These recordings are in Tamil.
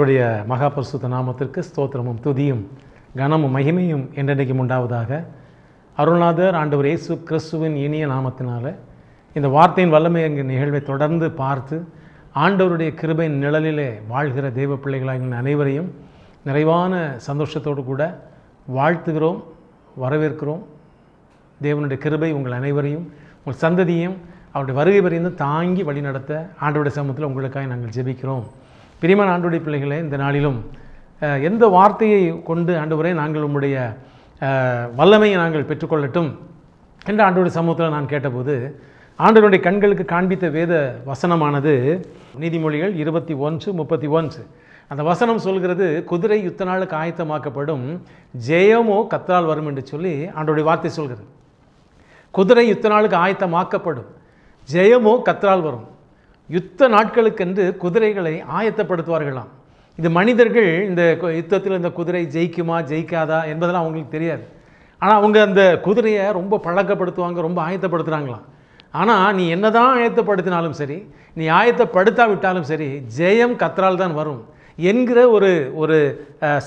கர்த்துடைய மகாபரிசுத்த நாமத்திற்கு ஸ்தோத்திரமும் துதியும் கனமும் மகிமையும் என்றென்றைக்கும் உண்டாவதாக அருள்நாதர் ஆண்டவர் இயேசு கிறிஸ்துவின் இனிய நாமத்தினால் இந்த வார்த்தையின் வல்லமை எங்கள் நிகழ்வை தொடர்ந்து பார்த்து ஆண்டவருடைய கிருபை நிழலிலே வாழ்கிற தெய்வ பிள்ளைகளாகிய அனைவரையும் நிறைவான சந்தோஷத்தோடு கூட வாழ்த்துகிறோம் வரவேற்கிறோம் தேவனுடைய கிருபை உங்கள் அனைவரையும் உங்கள் சந்ததியும் அவருடைய வருகை வரையும் தாங்கி வழிநடத்த ஆண்டவருடைய சமூகத்தில் உங்களுக்காக நாங்கள் ஜெபிக்கிறோம் பிரிமன் ஆண்டுடைய பிள்ளைகளே இந்த நாளிலும் எந்த வார்த்தையை கொண்டு ஆண்டவரே நாங்கள் உம்முடைய வல்லமையை நாங்கள் பெற்றுக்கொள்ளட்டும் என்று ஆண்டுடைய சமூகத்தில் நான் கேட்டபோது ஆண்டவருடைய கண்களுக்கு காண்பித்த வேத வசனமானது நீதிமொழிகள் இருபத்தி ஒன்று முப்பத்தி ஒன்று அந்த வசனம் சொல்கிறது குதிரை யுத்த நாளுக்கு ஆயத்தமாக்கப்படும் ஜெயமோ கத்தால் வரும் என்று சொல்லி ஆண்டோடைய வார்த்தை சொல்கிறது குதிரை யுத்த நாளுக்கு ஆயத்தமாக்கப்படும் ஜெயமோ கத்தால் வரும் யுத்த நாட்களுக்கென்று குதிரைகளை ஆயத்தப்படுத்துவார்களாம் இது மனிதர்கள் இந்த யுத்தத்தில் இந்த குதிரை ஜெயிக்குமா ஜெயிக்காதா என்பதெல்லாம் அவங்களுக்கு தெரியாது ஆனால் அவங்க அந்த குதிரையை ரொம்ப பழக்கப்படுத்துவாங்க ரொம்ப ஆயத்தப்படுத்துகிறாங்களாம் ஆனால் நீ என்ன தான் ஆயத்தப்படுத்தினாலும் சரி நீ ஆயத்தப்படுத்தாவிட்டாலும் சரி ஜெயம் கத்தரால் தான் வரும் என்கிற ஒரு ஒரு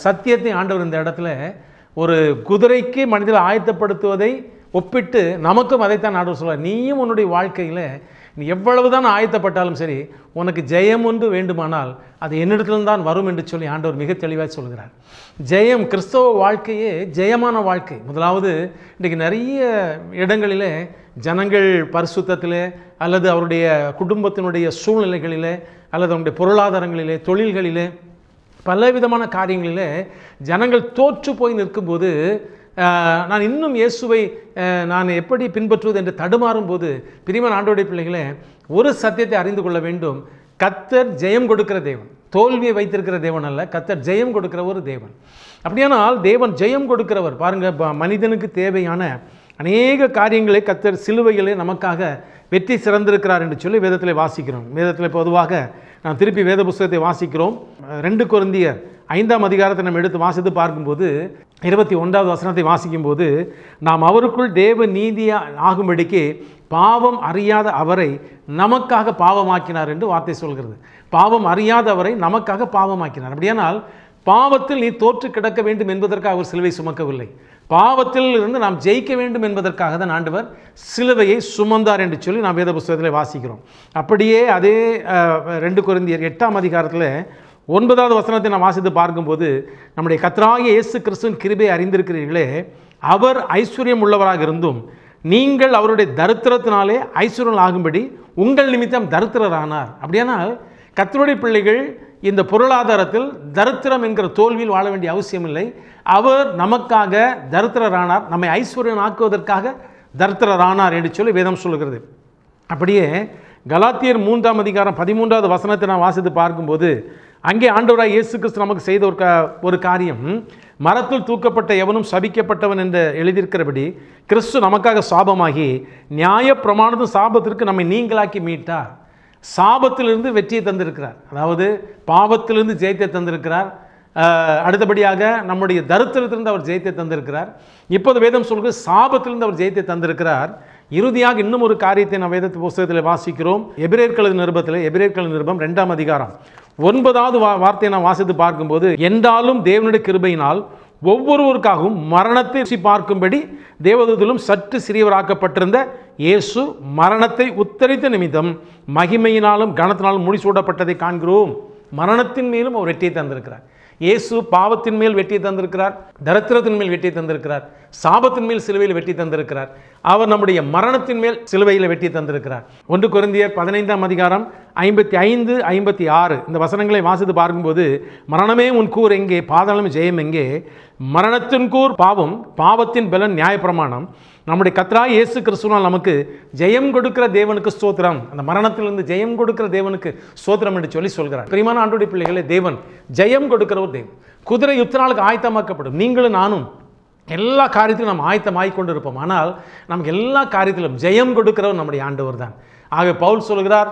சத்தியத்தை ஆண்டவர் இந்த இடத்துல ஒரு குதிரைக்கு மனிதர் ஆயத்தப்படுத்துவதை ஒப்பிட்டு நமக்கும் அதைத்தான் ஆண்டவர் சொல்ல நீயும் உன்னுடைய வாழ்க்கையில் நீ எவ்வளவுதான் ஆயத்தப்பட்டாலும் சரி உனக்கு ஜெயம் ஒன்று வேண்டுமானால் அது என்னிடத்தில்தான் வரும் என்று சொல்லி ஆண்டவர் மிக தெளிவாக சொல்கிறார் ஜெயம் கிறிஸ்தவ வாழ்க்கையே ஜெயமான வாழ்க்கை முதலாவது இன்றைக்கு நிறைய இடங்களிலே ஜனங்கள் பரிசுத்தத்திலே அல்லது அவருடைய குடும்பத்தினுடைய சூழ்நிலைகளிலே அல்லது அவருடைய பொருளாதாரங்களிலே தொழில்களிலே பலவிதமான காரியங்களிலே ஜனங்கள் தோற்று போய் நிற்கும்போது நான் இன்னும் இயேசுவை நான் எப்படி பின்பற்றுவது என்று தடுமாறும் போது பிரிமன் ஆண்டோடைய பிள்ளைகளே ஒரு சத்தியத்தை அறிந்து கொள்ள வேண்டும் கத்தர் ஜெயம் கொடுக்கிற தேவன் தோல்வியை வைத்திருக்கிற தேவன் அல்ல கத்தர் ஜெயம் கொடுக்கிற ஒரு தேவன் அப்படியானால் தேவன் ஜெயம் கொடுக்கிறவர் பாருங்கள் மனிதனுக்கு தேவையான அநேக காரியங்களை கத்தர் சிலுவைகளை நமக்காக வெற்றி சிறந்திருக்கிறார் என்று சொல்லி வேதத்தில் வாசிக்கிறோம் வேதத்தில் பொதுவாக நான் திருப்பி வேத புஸ்தகத்தை வாசிக்கிறோம் ரெண்டு குருந்தியர் ஐந்தாம் அதிகாரத்தை நம்ம எடுத்து வாசித்து பார்க்கும்போது இருபத்தி ஒன்றாவது வசனத்தை வாசிக்கும்போது நாம் அவருக்குள் தேவ நீதியாக ஆகும்படிக்கு பாவம் அறியாத அவரை நமக்காக பாவமாக்கினார் என்று வார்த்தை சொல்கிறது பாவம் அறியாத அவரை நமக்காக பாவமாக்கினார் அப்படியானால் பாவத்தில் நீ தோற்று கிடக்க வேண்டும் என்பதற்காக அவர் சிலுவை சுமக்கவில்லை பாவத்தில் இருந்து நாம் ஜெயிக்க வேண்டும் என்பதற்காக தான் ஆண்டவர் சிலுவையை சுமந்தார் என்று சொல்லி நாம் வேத புஸ்தகத்தில் வாசிக்கிறோம் அப்படியே அதே ரெண்டு குறைந்தியர் எட்டாம் அதிகாரத்தில் ஒன்பதாவது வசனத்தை நாம் வாசித்து பார்க்கும்போது நம்முடைய கத்தராகிய இயேசு கிறிஸ்துவின் கிருபை அறிந்திருக்கிறீர்களே அவர் ஐஸ்வர்யம் உள்ளவராக இருந்தும் நீங்கள் அவருடைய தரித்திரத்தினாலே ஐஸ்வர்யம் ஆகும்படி உங்கள் நிமித்தம் தரித்திரரானார் அப்படியானால் கத்தருடைய பிள்ளைகள் இந்த பொருளாதாரத்தில் தரித்திரம் என்கிற தோல்வியில் வாழ வேண்டிய அவசியம் இல்லை அவர் நமக்காக தரித்திரரானார் நம்மை ஐஸ்வர்யன் ஆக்குவதற்காக தரித்திரரானார் என்று சொல்லி வேதம் சொல்கிறது அப்படியே கலாத்தியர் மூன்றாம் அதிகாரம் பதிமூன்றாவது வசனத்தை நான் வாசித்து பார்க்கும்போது அங்கே ஆண்டவராக இயேசு கிறிஸ்து நமக்கு செய்த ஒரு க ஒரு காரியம் மரத்தில் தூக்கப்பட்ட எவனும் சபிக்கப்பட்டவன் என்று எழுதியிருக்கிறபடி கிறிஸ்து நமக்காக சாபமாகி நியாய பிரமாணத்தும் சாபத்திற்கு நம்மை நீங்களாக்கி மீட்டார் சாபத்திலிருந்து வெற்றியை தந்திருக்கிறார் அதாவது பாவத்திலிருந்து ஜெயத்தை தந்திருக்கிறார் அடுத்தபடியாக நம்முடைய தருத்திரத்திலிருந்து அவர் ஜெயத்தை தந்திருக்கிறார் இப்போது வேதம் சொல்கிற சாபத்திலிருந்து அவர் ஜெயத்தை தந்திருக்கிறார் இறுதியாக இன்னும் ஒரு காரியத்தை நான் வேதத்து புஸ்தகத்தில் வாசிக்கிறோம் எபிரேர்களது நிருபத்தில் எபிரேர்களது நிருபம் ரெண்டாம் அதிகாரம் ஒன்பதாவது வா வார்த்தையை நான் வாசித்து பார்க்கும்போது என்றாலும் தேவனுடைய கிருபையினால் ஒவ்வொருவருக்காகவும் மரணத்தை ருசி பார்க்கும்படி தேவதூதலும் சற்று சிறியவராக்கப்பட்டிருந்த இயேசு மரணத்தை உத்தரித்த நிமித்தம் மகிமையினாலும் கனத்தினாலும் முடிசூடப்பட்டதை காண்கிறோம் மரணத்தின் மேலும் அவர் வெற்றியை தந்திருக்கிறார் இயேசு பாவத்தின் மேல் வெற்றியை தந்திருக்கிறார் தரித்திரத்தின் மேல் வெற்றியை தந்திருக்கிறார் சாபத்தின் மேல் சிலுவையில் வெற்றி தந்திருக்கிறார் அவர் நம்முடைய மரணத்தின் மேல் சிலுவையில் வெற்றி தந்திருக்கிறார் ஒன்று குருந்தியர் பதினைந்தாம் அதிகாரம் ஐம்பத்தி ஐந்து ஐம்பத்தி ஆறு இந்த வசனங்களை வாசித்து பார்க்கும்போது மரணமே உன் கூர் எங்கே பாதாளம் ஜெயம் எங்கே மரணத்தின் கூர் பாவம் பாவத்தின் பலன் நியாயப்பிரமாணம் நம்முடைய கத்ரா இயேசு கிறிஸ்துனால் நமக்கு ஜெயம் கொடுக்கிற தேவனுக்கு ஸ்தோத்திரம் அந்த மரணத்திலிருந்து ஜெயம் கொடுக்கிற தேவனுக்கு ஸ்தோத்திரம் என்று சொல்லி சொல்கிறார் பிரியமான ஆண்டுடைய பிள்ளைகளே தேவன் ஜெயம் கொடுக்கிற ஒரு தேவன் குதிரை யுத்த நாளுக்கு ஆயத்தமாக்கப்படும் நீங்களும் நானும் எல்லா காரியத்திலும் நாம் ஆயத்தமாகிக் கொண்டிருப்போம் ஆனால் நமக்கு எல்லா காரியத்திலும் ஜெயம் கொடுக்கிறவர் நம்முடைய ஆண்டவர் தான் ஆக பவுல் சொல்கிறார்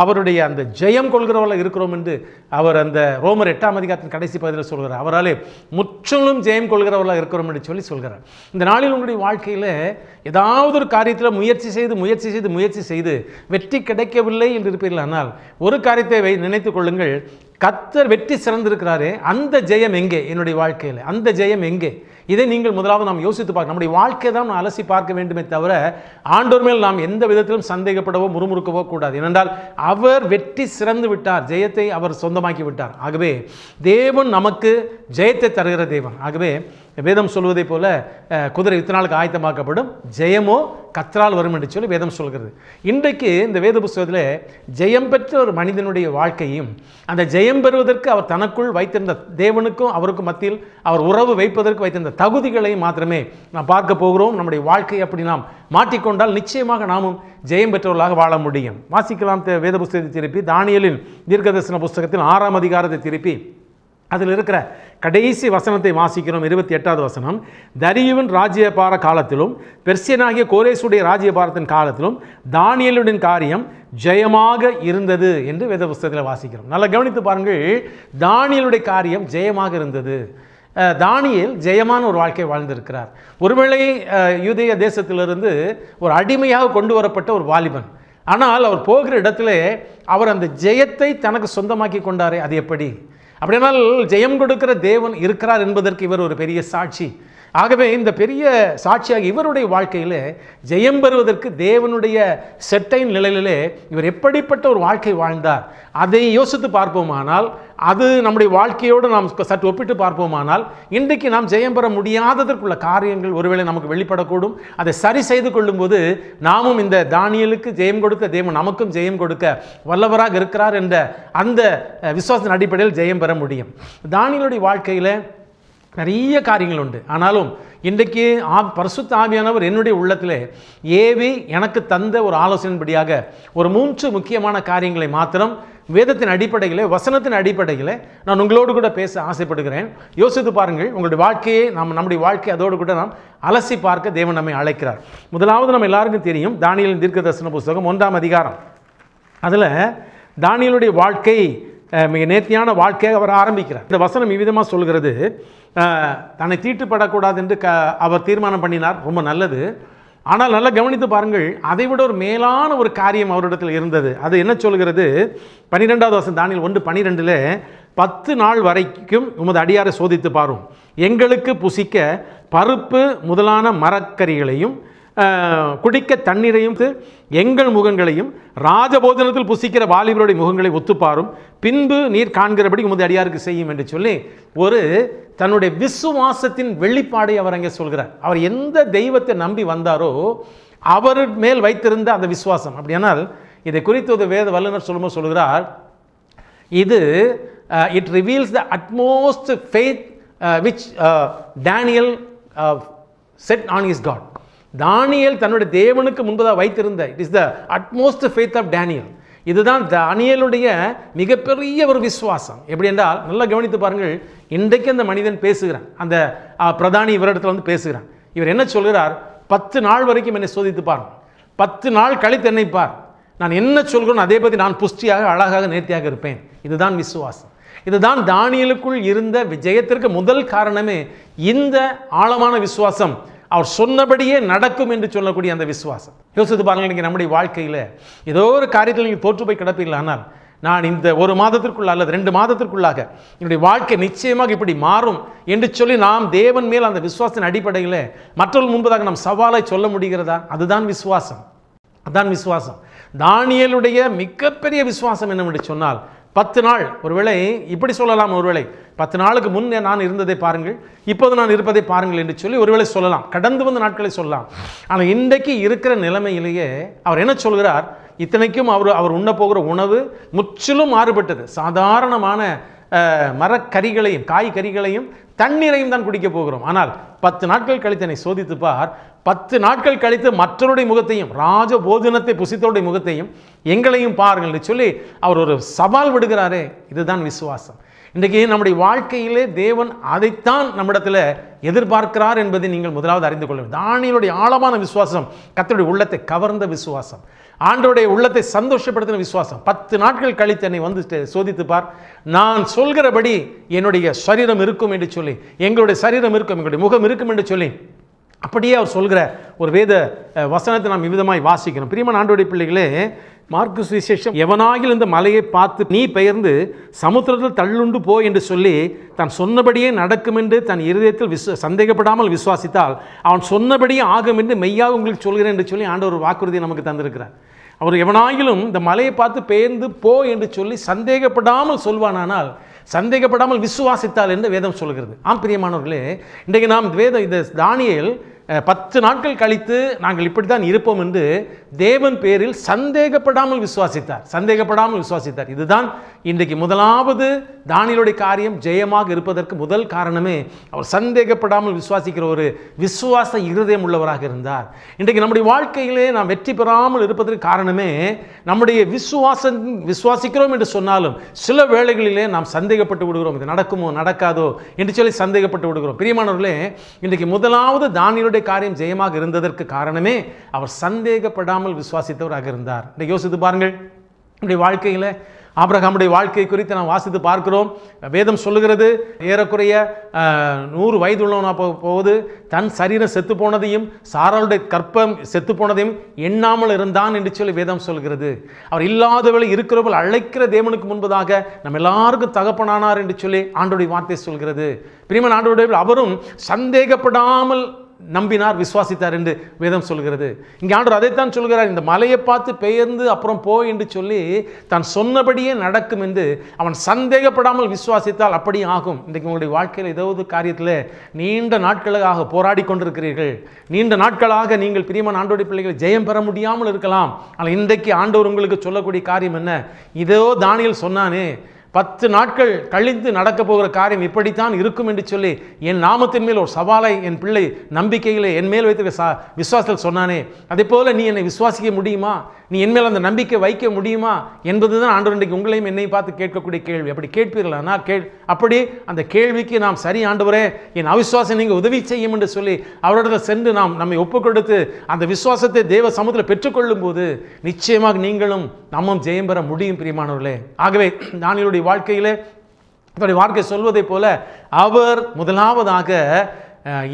அவருடைய அந்த ஜெயம் கொள்கிறவர்கள் இருக்கிறோம் என்று அவர் அந்த ரோமர் எட்டாம் அதிகாரத்தின் கடைசி பகுதியில் சொல்கிறார் அவராலே முற்றிலும் ஜெயம் கொள்கிறவர்களாக இருக்கிறோம் என்று சொல்லி சொல்கிறார் இந்த நாளில் உங்களுடைய வாழ்க்கையில் ஏதாவது ஒரு காரியத்தில் முயற்சி செய்து முயற்சி செய்து முயற்சி செய்து வெற்றி கிடைக்கவில்லை என்று இருப்பீர்கள் ஆனால் ஒரு காரியத்தை நினைத்து கொள்ளுங்கள் கத்தர் வெற்றி சிறந்திருக்கிறாரு அந்த ஜெயம் எங்கே என்னுடைய வாழ்க்கையில் அந்த ஜெயம் எங்கே இதை நீங்கள் முதலாவது நாம் யோசித்து பார்க்க நம்முடைய வாழ்க்கையை தான் நான் அலசி பார்க்க வேண்டுமே தவிர ஆண்டோர் மேல் நாம் எந்த விதத்திலும் சந்தேகப்படவோ முறுமுறுக்கவோ கூடாது ஏனென்றால் அவர் வெற்றி சிறந்து விட்டார் ஜெயத்தை அவர் சொந்தமாக்கி விட்டார் ஆகவே தேவன் நமக்கு ஜெயத்தை தருகிற தேவன் ஆகவே வேதம் சொல்வதை போல குதிரை இத்தனை நாளுக்கு ஆயத்தமாக்கப்படும் ஜெயமோ கத்தரால் வரும் என்று சொல்லி வேதம் சொல்கிறது இன்றைக்கு இந்த வேத புஸ்தகத்தில் ஜெயம் பெற்ற ஒரு மனிதனுடைய வாழ்க்கையும் அந்த ஜெயம் பெறுவதற்கு அவர் தனக்குள் வைத்திருந்த தேவனுக்கும் அவருக்கும் மத்தியில் அவர் உறவு வைப்பதற்கு வைத்திருந்த தகுதிகளையும் மாத்திரமே நாம் பார்க்க போகிறோம் நம்முடைய வாழ்க்கையை அப்படி நாம் மாற்றிக்கொண்டால் நிச்சயமாக நாமும் ஜெயம் பெற்றவர்களாக வாழ முடியும் வாசிக்கலாம் வேத புஸ்தகத்தை திருப்பி தானியலின் தீர்க்கதர்சன புஸ்தகத்தின் ஆறாம் அதிகாரத்தை திருப்பி அதில் இருக்கிற கடைசி வசனத்தை வாசிக்கிறோம் இருபத்தி எட்டாவது வசனம் தரியுவின் ராஜ்யபார காலத்திலும் பெர்சியனாகிய கோரேசுடைய ராஜ்யபாரத்தின் காலத்திலும் தானியலுடன் காரியம் ஜெயமாக இருந்தது என்று வேத புஸ்தகத்தில் வாசிக்கிறோம் நல்லா கவனித்து பாருங்கள் தானியலுடைய காரியம் ஜெயமாக இருந்தது தானியல் ஜெயமான ஒரு வாழ்க்கை வாழ்ந்திருக்கிறார் ஒருவேளை யூதய தேசத்திலிருந்து ஒரு அடிமையாக கொண்டு வரப்பட்ட ஒரு வாலிபன் ஆனால் அவர் போகிற இடத்துல அவர் அந்த ஜெயத்தை தனக்கு சொந்தமாக்கி கொண்டாரே அது எப்படி அப்படியானால் ஜெயம் கொடுக்கிற தேவன் இருக்கிறார் என்பதற்கு இவர் ஒரு பெரிய சாட்சி ஆகவே இந்த பெரிய சாட்சியாக இவருடைய வாழ்க்கையில் ஜெயம் பெறுவதற்கு தேவனுடைய செட்டைன் நிலையிலே இவர் எப்படிப்பட்ட ஒரு வாழ்க்கை வாழ்ந்தார் அதை யோசித்து பார்ப்போமானால் அது நம்முடைய வாழ்க்கையோடு நாம் சற்று ஒப்பிட்டு பார்ப்போமானால் இன்றைக்கு நாம் ஜெயம் பெற முடியாததற்குள்ள காரியங்கள் ஒருவேளை நமக்கு வெளிப்படக்கூடும் அதை சரி செய்து கொள்ளும்போது நாமும் இந்த தானியலுக்கு ஜெயம் கொடுத்த தேவன் நமக்கும் ஜெயம் கொடுக்க வல்லவராக இருக்கிறார் என்ற அந்த விசுவாசத்தின் அடிப்படையில் ஜெயம் பெற முடியும் தானியலுடைய வாழ்க்கையில் நிறைய காரியங்கள் உண்டு ஆனாலும் இன்றைக்கு ஆ பரிசுத்த ஆவியானவர் என்னுடைய உள்ளத்தில் ஏவி எனக்கு தந்த ஒரு ஆலோசனைபடியாக ஒரு மூன்று முக்கியமான காரியங்களை மாத்திரம் வேதத்தின் அடிப்படையில் வசனத்தின் அடிப்படையில் நான் உங்களோடு கூட பேச ஆசைப்படுகிறேன் யோசித்து பாருங்கள் உங்களுடைய வாழ்க்கையை நாம் நம்முடைய வாழ்க்கை அதோடு கூட நாம் அலசி பார்க்க தேவன் நம்மை அழைக்கிறார் முதலாவது நம்ம எல்லாருக்கும் தெரியும் தானியலின் தீர்க்க தரிசன புஸ்தகம் ஒன்றாம் அதிகாரம் அதில் தானியலுடைய வாழ்க்கை மிக நேர்த்தியான வாழ்க்கையை அவர் ஆரம்பிக்கிறார் இந்த வசனம் இவ்விதமாக சொல்கிறது தன்னை தீட்டுப்படக்கூடாது என்று க அவர் தீர்மானம் பண்ணினார் ரொம்ப நல்லது ஆனால் நல்லா கவனித்து பாருங்கள் அதை விட ஒரு மேலான ஒரு காரியம் அவரிடத்தில் இருந்தது அது என்ன சொல்கிறது பன்னிரெண்டாவது வருஷம் தானியில் ஒன்று பன்னிரெண்டில் பத்து நாள் வரைக்கும் உமது அடியாரை சோதித்து பாரும் எங்களுக்கு புசிக்க பருப்பு முதலான மரக்கறிகளையும் குடிக்க தண்ணீரையும் எங்கள் முகங்களையும் ராஜபோஜனத்தில் புசிக்கிற வாலிபருடைய முகங்களை ஒத்துப்பாரும் பின்பு நீர் காண்கிறபடி உமது அடியாருக்கு செய்யும் என்று சொல்லி ஒரு தன்னுடைய விசுவாசத்தின் வெளிப்பாடை அவர் அங்கே சொல்கிறார் அவர் எந்த தெய்வத்தை நம்பி வந்தாரோ அவர் மேல் வைத்திருந்த அந்த விசுவாசம் அப்படியானால் இதை குறித்து ஒரு வேத வல்லுநர் சொல்லும்போது சொல்கிறார் இது it reveals the utmost faith which Daniel set on his God தானியல் தன்னுடைய தேவனுக்கு முன்பதாக வைத்திருந்த it is the utmost faith of Daniel இதுதான் தானியலுடைய மிகப்பெரிய ஒரு விசுவாசம் எப்படி என்றால் நல்லா கவனித்து பாருங்கள் இன்றைக்கு அந்த மனிதன் பேசுகிறான் அந்த பிரதானி இவரிடத்தில் வந்து பேசுகிறான் இவர் என்ன சொல்கிறார் பத்து நாள் வரைக்கும் என்னை சோதித்து பாருங்கள் பத்து நாள் கழித்து என்னை பார் நான் என்ன சொல்கிறோன்னு அதே பற்றி நான் புஷ்டியாக அழகாக நேர்த்தியாக இருப்பேன் இதுதான் விசுவாசம் இதுதான் தானியலுக்குள் இருந்த விஜயத்திற்கு முதல் காரணமே இந்த ஆழமான விசுவாசம் அவர் சொன்னபடியே நடக்கும் என்று சொல்லக்கூடிய அந்த விசுவாசம் யோசித்து பாருங்கள் நீங்கள் நம்முடைய வாழ்க்கையில் ஏதோ ஒரு காரியத்தில் நீங்கள் தோற்று போய் கிடப்பீர்கள் ஆனால் நான் இந்த ஒரு மாதத்திற்குள்ள அல்லது ரெண்டு மாதத்திற்குள்ளாக என்னுடைய வாழ்க்கை நிச்சயமாக இப்படி மாறும் என்று சொல்லி நாம் தேவன் மேல் அந்த விசுவாசத்தின் அடிப்படையில் மற்றவர்கள் முன்பதாக நாம் சவாலை சொல்ல முடிகிறதா அதுதான் விசுவாசம் அதுதான் விசுவாசம் தானியலுடைய மிகப்பெரிய விசுவாசம் என்னவென்று சொன்னால் பத்து நாள் ஒருவேளை இப்படி சொல்லலாம் ஒருவேளை பத்து நாளுக்கு முன் நான் இருந்ததை பாருங்கள் இப்போது நான் இருப்பதை பாருங்கள் என்று சொல்லி ஒருவேளை சொல்லலாம் கடந்து வந்த நாட்களை சொல்லலாம் ஆனால் இன்றைக்கு இருக்கிற நிலைமையிலேயே அவர் என்ன சொல்கிறார் இத்தனைக்கும் அவர் அவர் உண்ண போகிற உணவு முற்றிலும் மாறுபட்டது சாதாரணமான மரக்கறிகளையும் காய்கறிகளையும் தண்ணீரையும் தான் குடிக்கப் போகிறோம் ஆனால் பத்து நாட்கள் கழித்து என்னை சோதித்து பார் பத்து நாட்கள் கழித்து மற்றவருடைய முகத்தையும் ராஜ போஜனத்தை புசித்தவருடைய முகத்தையும் எங்களையும் பாருங்கள் சொல்லி அவர் ஒரு சவால் விடுகிறாரே இதுதான் விசுவாசம் இன்றைக்கு நம்முடைய வாழ்க்கையிலே தேவன் அதைத்தான் நம்மிடத்தில் எதிர்பார்க்கிறார் என்பதை நீங்கள் முதலாவது அறிந்து கொள்ள வேண்டும் தானியலுடைய ஆழமான விசுவாசம் கத்தருடைய உள்ளத்தை கவர்ந்த விசுவாசம் ஆண்டோடைய உள்ளத்தை சந்தோஷப்படுத்தின விசுவாசம் பத்து நாட்கள் கழித்து என்னை வந்து சோதித்து பார் நான் சொல்கிறபடி என்னுடைய சரீரம் இருக்கும் என்று சொல்லி எங்களுடைய சரீரம் இருக்கும் எங்களுடைய முகம் இருக்கும் என்று சொல்லி அப்படியே அவர் சொல்கிற ஒரு வேத வசனத்தை நாம் விவிதமாய் வாசிக்கணும் பிரியமன் ஆண்டோடைய பிள்ளைகளே மார்க்கு சுவிசேஷம் எவனாகில் இந்த மலையை பார்த்து நீ பெயர்ந்து சமுத்திரத்தில் தள்ளுண்டு போ என்று சொல்லி தான் சொன்னபடியே நடக்கும் என்று தன் இருதயத்தில் விஸ்வ சந்தேகப்படாமல் விசுவாசித்தால் அவன் சொன்னபடியே ஆகும் என்று மெய்யாக உங்களுக்கு சொல்கிறேன் என்று சொல்லி ஆண்டவர் வாக்குறுதியை நமக்கு தந்திருக்கிறார் அவர் எவனாகிலும் இந்த மலையை பார்த்து பெயர்ந்து போ என்று சொல்லி சந்தேகப்படாமல் சொல்வானானால் சந்தேகப்படாமல் விசுவாசித்தால் என்று வேதம் சொல்கிறது ஆம் பிரியமானவர்களே இன்றைக்கு நாம் வேதம் இந்த தானியல் பத்து நாட்கள் கழித்து நாங்கள் இப்படி தான் இருப்போம் என்று தேவன் பேரில் சந்தேகப்படாமல் விசுவாசித்தார் சந்தேகப்படாமல் விசுவாசித்தார் இதுதான் இன்றைக்கு முதலாவது தானியலுடைய காரியம் ஜெயமாக இருப்பதற்கு முதல் காரணமே அவர் சந்தேகப்படாமல் விசுவாசிக்கிற ஒரு விசுவாச இருதயம் உள்ளவராக இருந்தார் இன்றைக்கு நம்முடைய வாழ்க்கையிலே நாம் வெற்றி பெறாமல் இருப்பதற்கு காரணமே நம்முடைய விசுவாசம் விசுவாசிக்கிறோம் என்று சொன்னாலும் சில வேளைகளிலே நாம் சந்தேகப்பட்டு விடுகிறோம் இது நடக்குமோ நடக்காதோ என்று சொல்லி சந்தேகப்பட்டு விடுகிறோம் பிரியமானவர்களே இன்றைக்கு முதலாவது தானியலுடைய தேவனுடைய காரியம் ஜெயமாக இருந்ததற்கு காரணமே அவர் சந்தேகப்படாமல் விசுவாசித்தவராக இருந்தார் இந்த யோசித்து பாருங்கள் நம்முடைய வாழ்க்கையில் ஆபிரகாமுடைய வாழ்க்கை குறித்து நாம் வாசித்து பார்க்கிறோம் வேதம் சொல்லுகிறது ஏறக்குறைய நூறு வயது உள்ளவனா போவது தன் சரீரம் செத்து போனதையும் சாராளுடைய கற்பம் செத்து போனதையும் எண்ணாமல் இருந்தான் என்று சொல்லி வேதம் சொல்கிறது அவர் இல்லாதவளை இருக்கிறவள் அழைக்கிற தேவனுக்கு முன்பதாக நம்ம எல்லாருக்கும் தகப்பனானார் என்று சொல்லி ஆண்டுடைய வார்த்தை சொல்கிறது பிரிமன் ஆண்டுடைய அவரும் சந்தேகப்படாமல் நம்பினார் விசுவாசித்தார் என்று வேதம் சொல்கிறது இங்கே ஆண்டவர் அதைத்தான் சொல்கிறார் இந்த மலையை பார்த்து பெயர்ந்து அப்புறம் போ என்று சொல்லி தான் சொன்னபடியே நடக்கும் என்று அவன் சந்தேகப்படாமல் விசுவாசித்தால் அப்படியே ஆகும் இன்றைக்கு உங்களுடைய வாழ்க்கையில் ஏதாவது காரியத்தில் நீண்ட நாட்களாக போராடி கொண்டிருக்கிறீர்கள் நீண்ட நாட்களாக நீங்கள் பிரியமான ஆண்டோடைய பிள்ளைகளை ஜெயம் பெற முடியாமல் இருக்கலாம் ஆனால் இன்றைக்கு ஆண்டவர் உங்களுக்கு சொல்லக்கூடிய காரியம் என்ன இதோ தானியல் சொன்னானே பத்து நாட்கள் கழிந்து நடக்கப் போகிற காரியம் இப்படித்தான் இருக்கும் என்று சொல்லி என் நாமத்தின் மேல் ஒரு சவாலை என் பிள்ளை நம்பிக்கையில் என் மேல் வைத்திருக்க சா விசுவாசத்தில் சொன்னானே அதே போல் நீ என்னை விசுவாசிக்க முடியுமா நீ என் மேல் அந்த நம்பிக்கை வைக்க முடியுமா என்பது தான் ஆண்டு இன்றைக்கு உங்களையும் என்னை பார்த்து கேட்கக்கூடிய கேள்வி அப்படி கேட்பீர்கள் ஆனால் கே அப்படி அந்த கேள்விக்கு நாம் சரி ஆண்டவரே என் அவிசுவாசம் நீங்கள் உதவி செய்யும் என்று சொல்லி அவரிடத்தில் சென்று நாம் நம்மை ஒப்புக்கொடுத்து கொடுத்து அந்த விசுவாசத்தை தேவ சமூகத்தில் பெற்றுக்கொள்ளும் போது நிச்சயமாக நீங்களும் நம்மும் ஜெயம் பெற முடியும் பிரியமானவர்களே ஆகவே நான் தன்னுடைய வாழ்க்கையிலே தன்னுடைய வாழ்க்கை சொல்வதை போல அவர் முதலாவதாக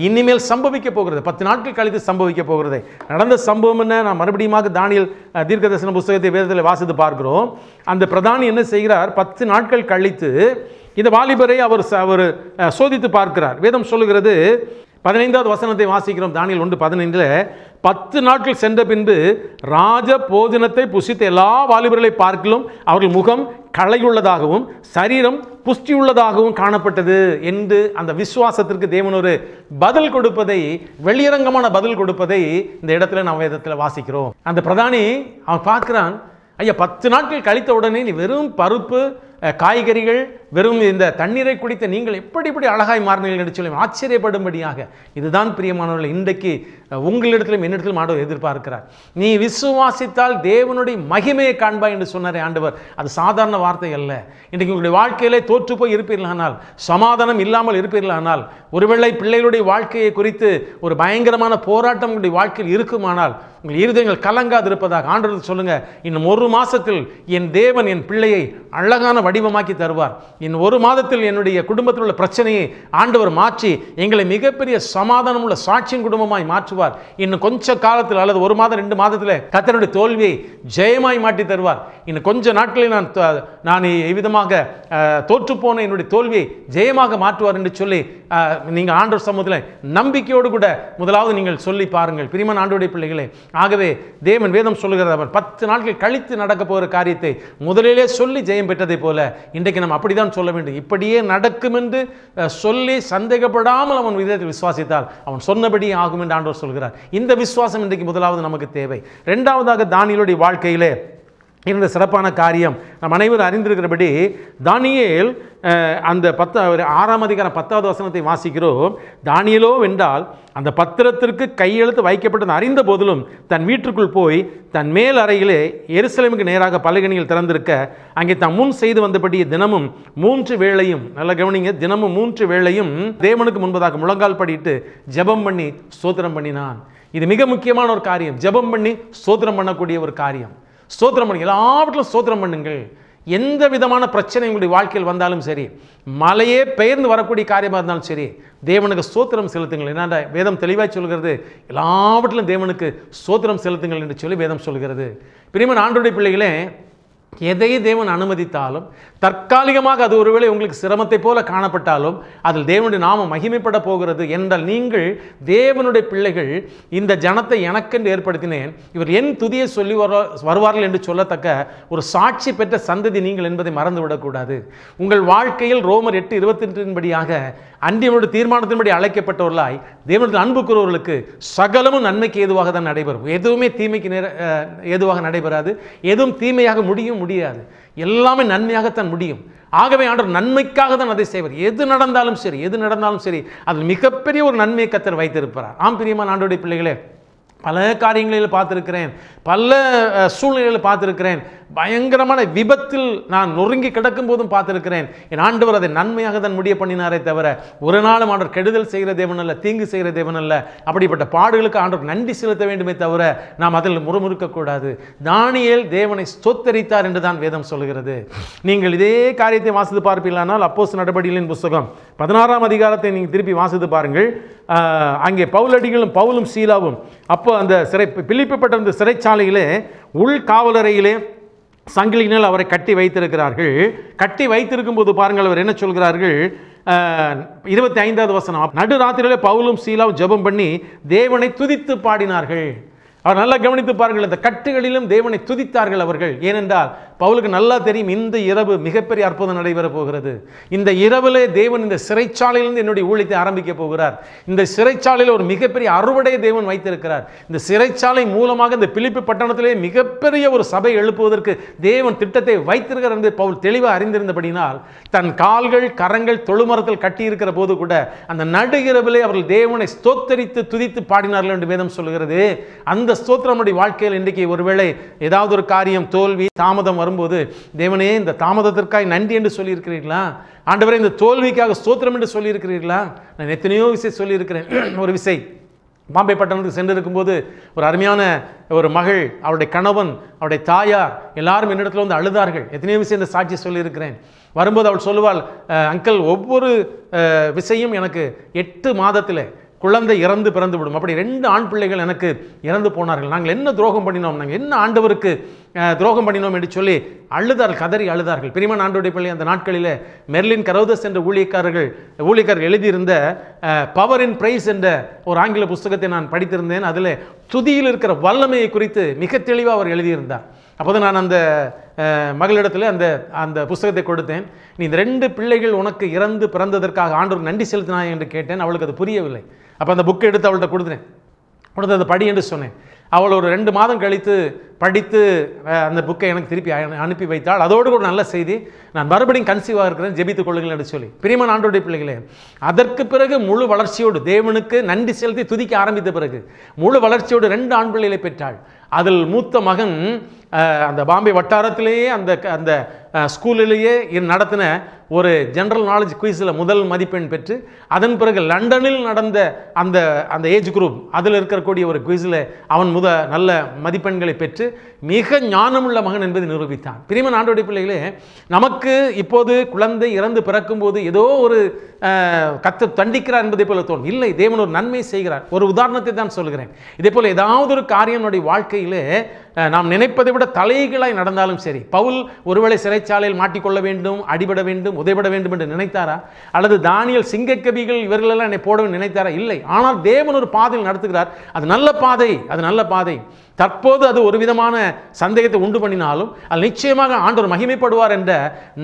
இனிமேல் சம்பவிக்க போகிறது பத்து நாட்கள் கழித்து சம்பவிக்க போகிறது நடந்த சம்பவம் என்ன நான் மறுபடியும் தானியல் தீர்க்க தரிசன புஸ்தகத்தை வேதத்தில் வாசித்து பார்க்கிறோம் அந்த பிரதானி என்ன செய்கிறார் பத்து நாட்கள் கழித்து இந்த வாலிபரை அவர் அவர் சோதித்து பார்க்கிறார் வேதம் சொல்லுகிறது பதினைந்தாவது வசனத்தை வாசிக்கிறோம் தானியல் ஒன்று பதினைந்தில் பத்து நாட்கள் சென்ற பின்பு ராஜ போஜனத்தை புசித்த எல்லா வாலிபர்களை பார்க்கலும் அவர்கள் முகம் களையுள்ளதாகவும் சரீரம் புஷ்டியுள்ளதாகவும் காணப்பட்டது என்று அந்த விசுவாசத்திற்கு தேவன் ஒரு பதில் கொடுப்பதை வெளியரங்கமான பதில் கொடுப்பதை இந்த இடத்துல நாம் வேதத்தில் வாசிக்கிறோம் அந்த பிரதானி அவன் பார்க்குறான் ஐயா பத்து நாட்கள் கழித்த உடனே நீ வெறும் பருப்பு காய்கறிகள் வெறும் இந்த தண்ணீரை குடித்த நீங்கள் எப்படி இப்படி அழகாய் மாறினீர்கள் என்று சொல்லி ஆச்சரியப்படும்படியாக இதுதான் பிரியமானவர்கள் இன்றைக்கு உங்களிடத்திலும் என்னிடத்திலும் ஆண்டவர் எதிர்பார்க்கிறார் நீ விசுவாசித்தால் தேவனுடைய மகிமையை காண்பாய் என்று சொன்னாரே ஆண்டவர் அது சாதாரண வார்த்தை அல்ல இன்றைக்கு உங்களுடைய வாழ்க்கையிலே தோற்று போய் இருப்பீர்களானால் சமாதானம் இல்லாமல் இருப்பீர்களானால் ஒருவேளை பிள்ளைகளுடைய வாழ்க்கையை குறித்து ஒரு பயங்கரமான போராட்டம் உங்களுடைய வாழ்க்கையில் இருக்குமானால் உங்கள் இருதயங்கள் கலங்காதிருப்பதாக ஆண்டவர் சொல்லுங்கள் இன்னும் ஒரு மாதத்தில் என் தேவன் என் பிள்ளையை அழகான வடிவமாக்கி தருவார் இன் ஒரு மாதத்தில் என்னுடைய குடும்பத்தில் உள்ள பிரச்சனையை ஆண்டவர் மாற்றி எங்களை மிகப்பெரிய சமாதானம் உள்ள சாட்சியின் குடும்பமாய் மாற்றுவார் இன்னும் கொஞ்ச காலத்தில் அல்லது ஒரு மாதம் ரெண்டு மாதத்தில் கத்தனுடைய தோல்வியை ஜெயமாய் மாட்டி தருவார் இன்னும் கொஞ்ச நாட்களில் நான் நான் எவ்விதமாக தோற்றுப்போன என்னுடைய தோல்வியை ஜெயமாக மாற்றுவார் என்று சொல்லி நீங்கள் ஆண்டவர் சமூகத்தில் நம்பிக்கையோடு கூட முதலாவது நீங்கள் சொல்லி பாருங்கள் பிரிமன் ஆண்டோடைய பிள்ளைகளே ஆகவே தேவன் வேதம் சொல்லுகிறது அவர் பத்து நாட்கள் கழித்து நடக்க போகிற காரியத்தை முதலிலே சொல்லி ஜெயம் பெற்றதை போல இன்றைக்கு நம்ம அப்படிதான் தான் சொல்ல வேண்டும் இப்படியே நடக்கும் என்று சொல்லி சந்தேகப்படாமல் அவன் விதத்தில் விசுவாசித்தால் அவன் சொன்னபடி ஆகும் என்று ஆண்டவர் சொல்கிறார் இந்த விசுவாசம் இன்றைக்கு முதலாவது நமக்கு தேவை ரெண்டாவதாக தானியலுடைய வாழ்க்கையிலே இருந்த சிறப்பான காரியம் நம் அனைவரும் அறிந்திருக்கிறபடி தானியல் அந்த பத்த ஆறாம் அதிகாரம் பத்தாவது வசனத்தை வாசிக்கிறோம் தானியலோ வென்றால் அந்த பத்திரத்திற்கு கையெழுத்து வைக்கப்பட்டது அறிந்த போதிலும் தன் வீட்டிற்குள் போய் தன் மேல் அறையிலே எருசலேமுக்கு நேராக பலகணியில் திறந்திருக்க அங்கே தான் முன் செய்து வந்தபடி தினமும் மூன்று வேளையும் நல்ல கவனிங்க தினமும் மூன்று வேளையும் தேவனுக்கு முன்பதாக முழங்கால் படிட்டு ஜபம் பண்ணி சோதனம் பண்ணினான் இது மிக முக்கியமான ஒரு காரியம் ஜபம் பண்ணி சோதனம் பண்ணக்கூடிய ஒரு காரியம் ஸ்தோத்திரம் பண்ணுங்கள் எல்லாவற்றிலும் சோத்திரம் பண்ணுங்கள் எந்த விதமான பிரச்சனை உங்களுடைய வாழ்க்கையில் வந்தாலும் சரி மலையே பெயர்ந்து வரக்கூடிய காரியமாக இருந்தாலும் சரி தேவனுக்கு சோத்திரம் செலுத்துங்கள் என்னடா வேதம் தெளிவாக சொல்கிறது எல்லாவற்றிலும் தேவனுக்கு சோத்திரம் செலுத்துங்கள் என்று சொல்லி வேதம் சொல்கிறது பிரிமன் ஆண்டுடைய பிள்ளைகளே எதை தேவன் அனுமதித்தாலும் தற்காலிகமாக அது ஒருவேளை உங்களுக்கு சிரமத்தை போல காணப்பட்டாலும் அதில் தேவனுடைய நாமம் மகிமைப்பட போகிறது என்றால் நீங்கள் தேவனுடைய பிள்ளைகள் இந்த ஜனத்தை எனக்கென்று ஏற்படுத்தினேன் இவர் என் துதியை சொல்லி வர வருவார்கள் என்று சொல்லத்தக்க ஒரு சாட்சி பெற்ற சந்ததி நீங்கள் என்பதை மறந்துவிடக்கூடாது உங்கள் வாழ்க்கையில் ரோமர் எட்டு படியாக அன்றியவனுடைய தீர்மானத்தின்படி அழைக்கப்பட்டவர்களாய் தேவனுடைய அன்புக்குறவர்களுக்கு சகலமும் நன்மைக்கு ஏதுவாக தான் நடைபெறும் எதுவுமே தீமைக்கு நேர ஏதுவாக நடைபெறாது எதுவும் தீமையாக முடியும் முடியாது எல்லாமே நன்மையாகத்தான் முடியும் ஆகவே ஆண்டவர் நன்மைக்காக தான் அதை செய்வார் எது நடந்தாலும் சரி எது நடந்தாலும் சரி அதில் மிகப்பெரிய ஒரு நன்மையை கத்தர் வைத்திருப்பார் ஆம் பிரியமான ஆண்டோடைய பிள்ளைகளே பல காரியங்களில் பார்த்துருக்கிறேன் பல சூழ்நிலையில் பார்த்துருக்கிறேன் பயங்கரமான விபத்தில் நான் நொறுங்கி கிடக்கும் போதும் பார்த்துருக்கிறேன் என் ஆண்டவர் அதை நன்மையாக தான் முடிய பண்ணினாரே தவிர ஒரு நாளும் ஆண்டவர் கெடுதல் செய்கிற தேவன் அல்ல தீங்கு செய்கிற தேவன் அல்ல அப்படிப்பட்ட பாடுகளுக்கு ஆண்டவர் நன்றி செலுத்த வேண்டுமே தவிர நாம் அதில் முறுமுறுக்கக்கூடாது தானியல் தேவனை சொத்தரித்தார் என்று தான் வேதம் சொல்கிறது நீங்கள் இதே காரியத்தை வாசித்து பார்ப்பீங்களானால் அப்போஸ் நடவடிக்கைகளின் புஸ்தகம் பதினாறாம் அதிகாரத்தை நீங்கள் திருப்பி வாசித்து பாருங்கள் அங்கே பவுலடிகளும் பவுலும் சீலாவும் அப்போ அந்த சிறை பிள்ளைப்பட்ட அந்த சிறைச்சாலையிலே உள் காவலரையிலே சங்கிலினால் அவரை கட்டி வைத்திருக்கிறார்கள் கட்டி வைத்திருக்கும் போது பாருங்கள் அவர் என்ன சொல்கிறார்கள் இருபத்தி ஐந்தாவது வசனம் நடுராத்திரியிலே பவுலும் சீலாவும் ஜெபம் பண்ணி தேவனை துதித்து பாடினார்கள் அவர் நல்லா கவனித்து பாருங்கள் அந்த கட்டுகளிலும் தேவனை துதித்தார்கள் அவர்கள் ஏனென்றால் பவுலுக்கு நல்லா தெரியும் இந்த இரவு மிகப்பெரிய அற்புதம் நடைபெற போகிறது இந்த இரவிலே தேவன் இந்த சிறைச்சாலையிலிருந்து என்னுடைய ஊழியத்தை ஆரம்பிக்க போகிறார் இந்த சிறைச்சாலையில் ஒரு மிகப்பெரிய அறுவடையை தேவன் வைத்திருக்கிறார் இந்த சிறைச்சாலை மூலமாக இந்த பிலிப்பு பட்டணத்திலே மிகப்பெரிய ஒரு சபை எழுப்புவதற்கு தேவன் திட்டத்தை வைத்திருக்கிறார் என்று பவுல் தெளிவாக அறிந்திருந்தபடினால் தன் கால்கள் கரங்கள் தொழுமரத்தில் கட்டியிருக்கிற போது கூட அந்த நடு இரவிலே அவர்கள் தேவனை ஸ்தோத்தரித்து துதித்து பாடினார்கள் என்று வேதம் சொல்கிறது அந்த ஸ்தோத்திரம் நம்முடைய வாழ்க்கையில் இன்றைக்கு ஒருவேளை ஏதாவது ஒரு காரியம் தோல்வி தாமதம் வரும்போது தேவனே இந்த தாமதத்திற்காக நன்றி என்று சொல்லியிருக்கிறீர்களா ஆண்டவரே இந்த தோல்விக்காக ஸ்தோத்திரம் என்று சொல்லியிருக்கிறீர்களா நான் எத்தனையோ விசை சொல்லியிருக்கிறேன் ஒரு விசை பாம்பே பட்டணத்துக்கு சென்றிருக்கும்போது ஒரு அருமையான ஒரு மகள் அவருடைய கணவன் அவருடைய தாயார் எல்லாரும் என்னிடத்துல வந்து அழுதார்கள் எத்தனையோ விஷயம் இந்த சாட்சி சொல்லியிருக்கிறேன் வரும்போது அவள் சொல்லுவாள் அங்கிள் ஒவ்வொரு விஷயம் எனக்கு எட்டு மாதத்தில் குழந்தை இறந்து பிறந்து விடும் அப்படி ரெண்டு ஆண் பிள்ளைகள் எனக்கு இறந்து போனார்கள் நாங்கள் என்ன துரோகம் பண்ணினோம் நாங்கள் என்ன ஆண்டவருக்கு துரோகம் பண்ணினோம் என்று சொல்லி அழுதார்கள் கதறி அழுதார்கள் பிரிமன் ஆண்டோடைய பிள்ளை அந்த நாட்களில் மெர்லின் கரௌதஸ் என்ற ஊழியக்காரர்கள் ஊழியக்காரர்கள் எழுதியிருந்த பவர் இன் பிரைஸ் என்ற ஒரு ஆங்கில புஸ்தகத்தை நான் படித்திருந்தேன் அதில் துதியில் இருக்கிற வல்லமையை குறித்து மிக தெளிவாக அவர் எழுதியிருந்தார் அப்போது நான் அந்த மகளிடத்தில் அந்த அந்த புஸ்தகத்தை கொடுத்தேன் நீ இந்த ரெண்டு பிள்ளைகள் உனக்கு இறந்து பிறந்ததற்காக ஆண்டவர் நன்றி செலுத்தினாய் என்று கேட்டேன் அவளுக்கு அது புரியவில்லை அப்போ அந்த புக்கை எடுத்து அவள்கிட்ட கொடுத்தேன் கொடுத்து அதை படி என்று சொன்னேன் அவள் ஒரு ரெண்டு மாதம் கழித்து படித்து அந்த புக்கை எனக்கு திருப்பி அனுப்பி வைத்தாள் அதோடு கூட நல்ல செய்தி நான் மறுபடியும் கன்சீவாக இருக்கிறேன் ஜெபித்துக் கொள்ளுங்கள் என்று சொல்லி பிரியமான் ஆண்டோடைய பிள்ளைகளே அதற்கு பிறகு முழு வளர்ச்சியோடு தேவனுக்கு நன்றி செலுத்தி துதிக்க ஆரம்பித்த பிறகு முழு வளர்ச்சியோடு ரெண்டு ஆண் பிள்ளைகளை பெற்றாள் அதில் மூத்த மகன் அந்த பாம்பே வட்டாரத்திலேயே அந்த அந்த ஸ்கூலிலேயே நடத்தின ஒரு ஜென்ரல் நாலேஜ் குயிஸில் முதல் மதிப்பெண் பெற்று அதன் பிறகு லண்டனில் நடந்த அந்த அந்த ஏஜ் குரூப் அதில் இருக்கக்கூடிய ஒரு குயிஸில் அவன் முத நல்ல மதிப்பெண்களை பெற்று மிக ஞானமுள்ள மகன் என்பதை நிரூபித்தான் பிரிமன் ஆண்டோடி பிள்ளைகளே நமக்கு இப்போது குழந்தை இறந்து பிறக்கும்போது ஏதோ ஒரு கத்து தண்டிக்கிறார் என்பதை போல தோணும் இல்லை தேவன் ஒரு நன்மை செய்கிறார் ஒரு உதாரணத்தை தான் சொல்கிறேன் இதே போல் ஏதாவது ஒரு காரியனுடைய வாழ்க்கை நிலையிலே நாம் நினைப்பதை விட தலைகளாய் நடந்தாலும் சரி பவுல் ஒருவேளை சிறைச்சாலையில் மாட்டிக்கொள்ள வேண்டும் அடிபட வேண்டும் உதவிட வேண்டும் என்று நினைத்தாரா அல்லது தானியல் சிங்கக்கவிகள் இவர்களெல்லாம் என்னை போடவும் நினைத்தாரா இல்லை ஆனால் தேவன் ஒரு பாதையில் நடத்துகிறார் அது நல்ல பாதை அது நல்ல பாதை தற்போது அது ஒரு விதமான சந்தேகத்தை உண்டு பண்ணினாலும் அது நிச்சயமாக ஆண்டவர் மகிமைப்படுவார் என்ற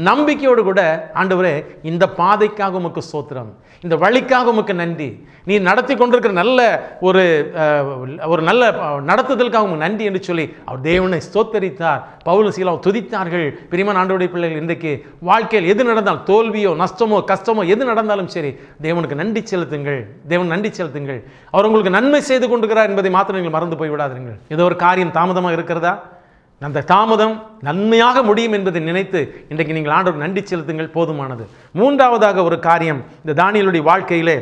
நம்பிக்கையோடு கூட ஆண்டவரே இந்த பாதைக்காக உமக்கு சோத்திரம் இந்த வழிக்காக உமக்கு நன்றி நீ நடத்தி கொண்டிருக்கிற நல்ல ஒரு ஒரு நல்ல நடத்துதலுக்காக உமக்கு நன்றி என்று சொல்லி அவர் தேவனை ஸ்தோத்தரித்தார் பவுல சீலாவை துதித்தார்கள் பிரிமன் ஆண்டோடைய பிள்ளைகள் இன்றைக்கு வாழ்க்கையில் எது நடந்தால் தோல்வியோ நஷ்டமோ கஷ்டமோ எது நடந்தாலும் சரி தேவனுக்கு நன்றி செலுத்துங்கள் தேவன் நன்றி செலுத்துங்கள் அவர் உங்களுக்கு நன்மை செய்து கொண்டுகிறார் என்பதை மாத்திரம் நீங்கள் மறந்து போய் விடாதீர்கள் ஏதோ ஒரு காரியம் தாமதமாக இருக்கிறதா அந்த தாமதம் நன்மையாக முடியும் என்பதை நினைத்து இன்றைக்கு நீங்கள் ஆண்டோர் நன்றி செலுத்துங்கள் போதுமானது மூன்றாவதாக ஒரு காரியம் இந்த தானியலுடைய வாழ்க்கையிலே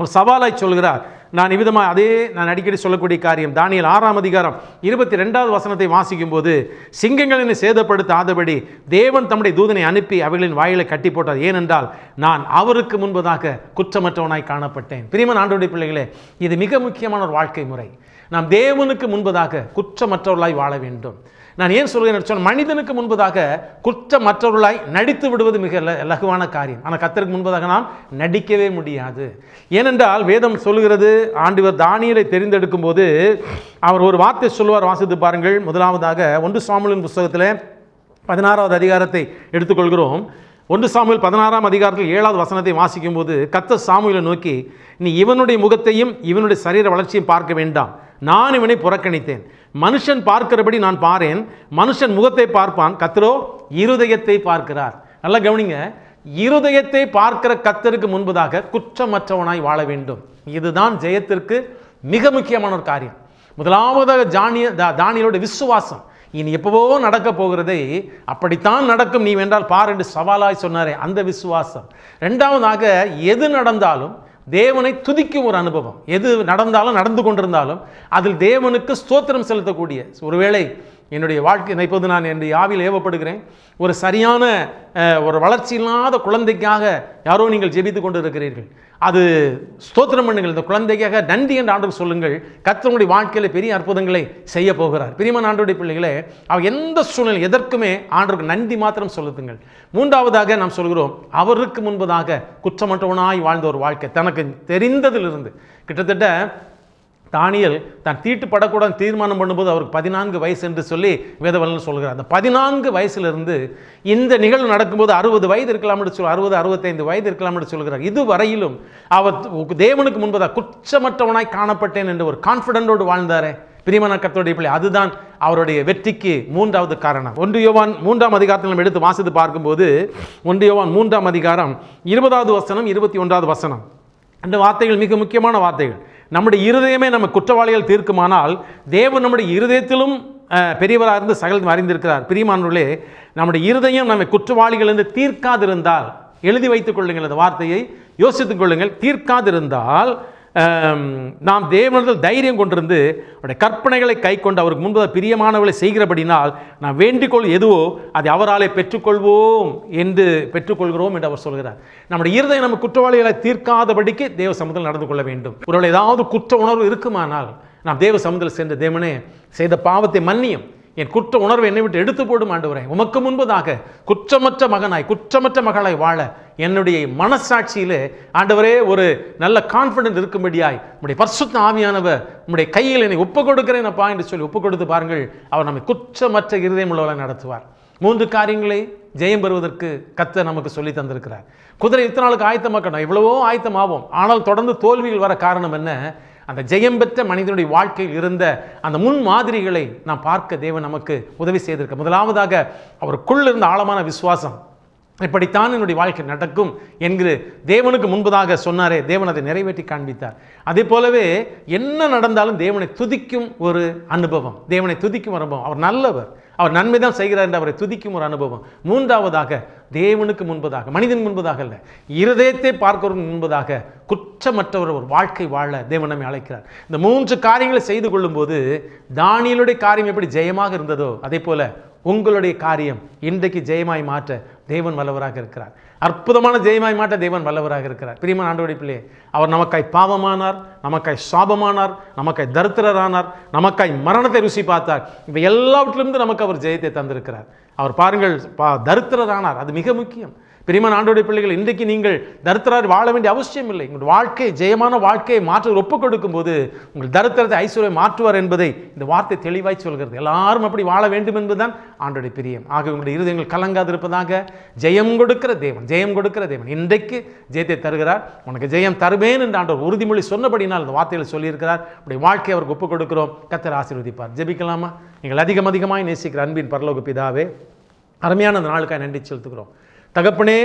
ஒரு சவாலாய் சொல்கிறார் நான் இவ்விதமாக அதே நான் அடிக்கடி சொல்லக்கூடிய காரியம் தானியல் ஆறாம் அதிகாரம் இருபத்தி ரெண்டாவது வசனத்தை வாசிக்கும் போது சிங்கங்களினை சேதப்படுத்தாதபடி தேவன் தம்முடைய தூதனை அனுப்பி அவைகளின் வாயிலை கட்டி போட்டார் ஏனென்றால் நான் அவருக்கு முன்பதாக குற்றமற்றவனாய் காணப்பட்டேன் பிரியமன் ஆண்டோடைய பிள்ளைகளே இது மிக முக்கியமான ஒரு வாழ்க்கை முறை நாம் தேவனுக்கு முன்பதாக குற்றமற்றவர்களாய் வாழ வேண்டும் நான் ஏன் சொல்கிறேன் சொன்னால் மனிதனுக்கு முன்பதாக குற்றமற்றவர்களாய் நடித்து விடுவது மிக லகுவான காரியம் ஆனால் கத்தருக்கு முன்பதாக நாம் நடிக்கவே முடியாது ஏனென்றால் வேதம் சொல்கிறது ஆண்டவர் தானியலை தெரிந்தெடுக்கும் போது அவர் ஒரு வார்த்தை சொல்வார் வாசித்து பாருங்கள் முதலாவதாக ஒன்று சாமியின் புஸ்தகத்தில் பதினாறாவது அதிகாரத்தை எடுத்துக்கொள்கிறோம் ஒன்று சாமியில் பதினாறாம் அதிகாரத்தில் ஏழாவது வசனத்தை வாசிக்கும் போது கத்த சாமியில் நோக்கி நீ இவனுடைய முகத்தையும் இவனுடைய சரீர வளர்ச்சியும் பார்க்க வேண்டாம் நான் இவனை புறக்கணித்தேன் மனுஷன் பார்க்கிறபடி நான் பாரேன் மனுஷன் முகத்தை பார்ப்பான் கத்தரோ இருதயத்தை பார்க்கிறார் நல்லா கவனிங்க இருதயத்தை பார்க்கிற கத்தருக்கு முன்பதாக குற்றமற்றவனாய் வாழ வேண்டும் இதுதான் ஜெயத்திற்கு மிக முக்கியமான ஒரு காரியம் முதலாவதாக ஜானிய தானியலோட விசுவாசம் இனி எப்பவோ நடக்க போகிறதை அப்படித்தான் நடக்கும் நீ வென்றால் பார் என்று சவாலாய் சொன்னாரே அந்த விசுவாசம் ரெண்டாவதாக எது நடந்தாலும் தேவனை துதிக்கும் ஒரு அனுபவம் எது நடந்தாலும் நடந்து கொண்டிருந்தாலும் அதில் தேவனுக்கு ஸ்தோத்திரம் செலுத்தக்கூடிய ஒருவேளை என்னுடைய வாழ்க்கை நான் இப்போது நான் என்னுடைய ஆவியில் ஏவப்படுகிறேன் ஒரு சரியான ஒரு வளர்ச்சி இல்லாத குழந்தைக்காக யாரோ நீங்கள் ஜெபித்து கொண்டு இருக்கிறீர்கள் அது ஸ்தோத்திரம் பண்ணுங்கள் இந்த குழந்தைக்காக நன்றி என்று ஆண்டு சொல்லுங்கள் கத்தனுடைய வாழ்க்கையில் பெரிய அற்புதங்களை செய்ய போகிறார் பிரிமன் ஆண்டுடைய பிள்ளைகளே அவர் எந்த சூழ்நிலை எதற்குமே ஆண்டுக்கு நன்றி மாத்திரம் சொல்லுதுங்கள் மூன்றாவதாக நாம் சொல்கிறோம் அவருக்கு முன்பதாக குற்றமற்றவனாய் வாழ்ந்த ஒரு வாழ்க்கை தனக்கு தெரிந்ததிலிருந்து கிட்டத்தட்ட தானியல் தான் தீட்டுப்படக்கூடாது தீர்மானம் பண்ணும்போது அவருக்கு பதினான்கு வயசு என்று சொல்லி வேதவலன் சொல்கிறார் அந்த பதினான்கு வயசுலேருந்து இந்த நிகழ்வு நடக்கும்போது அறுபது வயது இருக்கலாம் என்று சொல் அறுபது அறுபத்தைந்து வயது இருக்கலாம் என்று சொல்கிறார் இதுவரையிலும் அவர் தேவனுக்கு முன்பதாக குற்றமற்றவனாய் காணப்பட்டேன் என்று ஒரு கான்ஃபிடென்டோடு வாழ்ந்தாரே பிரிமணக்கத்தோடைய பிள்ளை அதுதான் அவருடைய வெற்றிக்கு மூன்றாவது காரணம் ஒன்று யோவான் மூன்றாம் அதிகாரத்தில் நம்ம எடுத்து வாசித்து பார்க்கும்போது ஒன்று யோவான் மூன்றாம் அதிகாரம் இருபதாவது வசனம் இருபத்தி ஒன்றாவது வசனம் அந்த வார்த்தைகள் மிக முக்கியமான வார்த்தைகள் நம்முடைய இருதயமே நம்ம குற்றவாளிகள் தீர்க்குமானால் தேவன் நம்முடைய இருதயத்திலும் பெரியவராக இருந்து சகலம் அறிந்திருக்கிறார் பிரியமானவர்களே நம்முடைய இருதயம் நம்ம குற்றவாளிகள் இருந்து தீர்க்காதிருந்தால் எழுதி வைத்துக் கொள்ளுங்கள் அந்த வார்த்தையை யோசித்துக் கொள்ளுங்கள் தீர்க்காதிருந்தால் நாம் தேவனிடத்தில் தைரியம் கொண்டிருந்து அவருடைய கற்பனைகளை கை கொண்டு அவருக்கு முன்பதாக பிரியமானவர்களை செய்கிறபடினால் நாம் வேண்டுகோள் எதுவோ அதை அவராலே பெற்றுக்கொள்வோம் என்று பெற்றுக்கொள்கிறோம் என்று அவர் சொல்கிறார் நம்முடைய இருதயம் நம்ம குற்றவாளிகளை தீர்க்காதபடிக்கு தேவ சமூகத்தில் நடந்து கொள்ள வேண்டும் ஒருவேளை ஏதாவது குற்ற உணர்வு இருக்குமானால் நாம் தேவ சமூகத்தில் சென்ற தேவனே செய்த பாவத்தை மன்னியும் என் குற்ற உணர்வை என்னை விட்டு எடுத்து போடும் ஆண்டவரே உமக்கு முன்பதாக குற்றமற்ற மகனாய் குற்றமற்ற மகளாய் வாழ என்னுடைய மனசாட்சியில் ஆண்டவரே ஒரு நல்ல கான்ஃபிடென்ட் இருக்கும்படியாய் உடைய பர்சுத்த ஆவியானவர் உடைய கையில் என்னை ஒப்பு கொடுக்கிறேன் அப்பா என்று சொல்லி ஒப்பு கொடுத்து பாருங்கள் அவர் நம்மை குற்றமற்ற இருதயம் உள்ளவரை நடத்துவார் மூன்று காரியங்களை ஜெயம் பெறுவதற்கு கத்த நமக்கு சொல்லி தந்திருக்கிறார் குதிரை இத்தனை நாளுக்கு ஆயத்தமாக்கணும் எவ்வளவோ ஆயத்தமாகும் ஆனால் தொடர்ந்து தோல்விகள் வர காரணம் என்ன அந்த ஜெயம் பெற்ற மனிதனுடைய வாழ்க்கையில் இருந்த அந்த முன் மாதிரிகளை நாம் பார்க்க தேவன் நமக்கு உதவி செய்திருக்க முதலாவதாக அவருக்குள் இருந்த ஆழமான விசுவாசம் இப்படித்தான் என்னுடைய வாழ்க்கை நடக்கும் என்று தேவனுக்கு முன்பதாக சொன்னாரே தேவன் அதை நிறைவேற்றி காண்பித்தார் அதே போலவே என்ன நடந்தாலும் தேவனை துதிக்கும் ஒரு அனுபவம் தேவனை துதிக்கும் அனுபவம் அவர் நல்லவர் அவர் நன்மை தான் செய்கிறார் என்று அவரை துதிக்கும் ஒரு அனுபவம் மூன்றாவதாக தேவனுக்கு முன்பதாக மனிதன் முன்பதாக அல்ல இருதயத்தை பார்க்கிறவன் முன்பதாக குற்றமற்றவர் ஒரு வாழ்க்கை வாழ தேவன் நம்மை அழைக்கிறார் இந்த மூன்று காரியங்களை செய்து கொள்ளும்போது தானியலுடைய காரியம் எப்படி ஜெயமாக இருந்ததோ அதே போல உங்களுடைய காரியம் இன்றைக்கு ஜெயமாய் மாற்ற தேவன் வல்லவராக இருக்கிறார் அற்புதமான ஜெயமாய் மாட்ட தேவன் வல்லவராக இருக்கிறார் பிரியமான ஆண்டோடி பிள்ளையே அவர் நமக்காய் பாவமானார் நமக்காய் சாபமானார் நமக்காய் தரித்திரரானார் நமக்காய் மரணத்தை ருசி பார்த்தார் இவை எல்லாவற்றிலிருந்து நமக்கு அவர் ஜெயத்தை தந்திருக்கிறார் அவர் பாருங்கள் பா தரித்திரரானார் அது மிக முக்கியம் பிரிமான ஆண்டோடைய பிள்ளைகள் இன்றைக்கு நீங்கள் தரித்திரார் வாழ வேண்டிய அவசியம் இல்லை உங்கள் வாழ்க்கை ஜெயமான வாழ்க்கையை மாற்ற ஒப்புக் கொடுக்கும் போது உங்கள் தரித்திரத்தை ஐஸ்வர்யம் மாற்றுவார் என்பதை இந்த வார்த்தை தெளிவாய் சொல்கிறது எல்லாரும் அப்படி வாழ வேண்டும் என்பதுதான் ஆண்டோடைய பிரியம் ஆக உங்களுடைய இருதயங்கள் இருப்பதாக ஜெயம் கொடுக்கிற தேவன் ஜெயம் கொடுக்கிற தேவன் இன்றைக்கு ஜெயத்தை தருகிறார் உனக்கு ஜெயம் தருவேன் என்று ஆண்டவர் உறுதிமொழி சொன்னபடினால் இந்த வார்த்தையில் சொல்லியிருக்கிறார் உடைய வாழ்க்கையை அவருக்கு ஒப்புக் கொடுக்கிறோம் கத்தர் ஆசீர்வதிப்பார் ஜெபிக்கலாமா நீங்கள் அதிகம் அதிகமாக நேசிக்கிற அன்பின் பரலோக பிதாவே அருமையான அந்த நாளுக்காக நன்றி செலுத்துகிறோம் தகப்பனே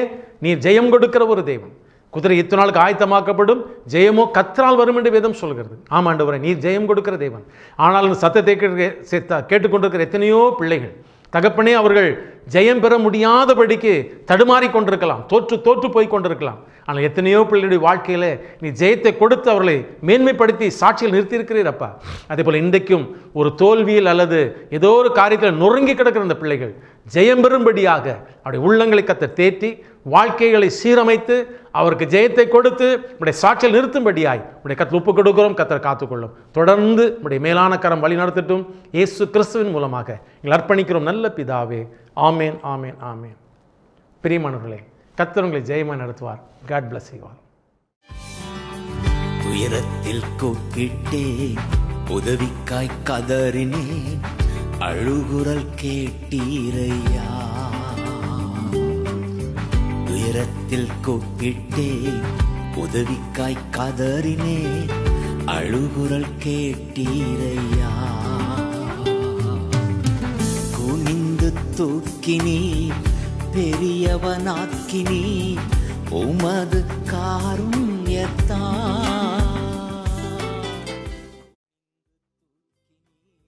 நீர் ஜெயம் கொடுக்கிற ஒரு தெய்வம் குதிரை இத்தனை நாளுக்கு ஆயத்தமாக்கப்படும் ஜெயமோ கத்தரால் வரும் என்று வேதம் சொல்கிறது ஆமாண்டவரை நீர் ஜெயம் கொடுக்கிற தெய்வன் ஆனால் சத்தத்தை கேட்டுக்கொண்டிருக்கிற எத்தனையோ பிள்ளைகள் தகப்பனே அவர்கள் ஜெயம் பெற முடியாதபடிக்கு தடுமாறி கொண்டிருக்கலாம் தோற்று தோற்று போய் கொண்டிருக்கலாம் ஆனால் எத்தனையோ பிள்ளைகளுடைய வாழ்க்கையில் நீ ஜெயத்தை கொடுத்து அவர்களை மேன்மைப்படுத்தி சாட்சியில் நிறுத்தியிருக்கிறீரப்பா அதே போல் இன்றைக்கும் ஒரு தோல்வியில் அல்லது ஏதோ ஒரு காரியத்தில் நொறுங்கி கிடக்கிற அந்த பிள்ளைகள் ஜெயம் பெறும்படியாக அவருடைய உள்ளங்களை கத்த தேற்றி வாழ்க்கைகளை சீரமைத்து அவருக்கு ஜெயத்தை கொடுத்து உடைய சாட்சியில் நிறுத்தும்படியாய் உடைய கத்தில் உப்பு கொடுக்கிறோம் கத்தரை காத்துக்கொள்ளும் தொடர்ந்து உடைய மேலான கரம் வழி நடத்தட்டும் இயேசு கிறிஸ்துவின் மூலமாக எங்களை அர்ப்பணிக்கிறோம் நல்ல பிதாவே ஆமேன் ஆமேன் ஆமேன் பிரியமானவர்களே கத்தர் உங்களை ஜெயமாக நடத்துவார் காட் பிளஸ் செய்வார் உயரத்தில் கூப்பிட்டே உதவிக்காய் கதறினே அழுகுரல் கேட்டீரையா நேரத்தில் கூப்பிட்டே உதவிக்காய் கதறினே அழுகுரல் கேட்டீரையா குனிந்து தூக்கினி பெரியவனாக்கினி உமது காரும் எத்தான்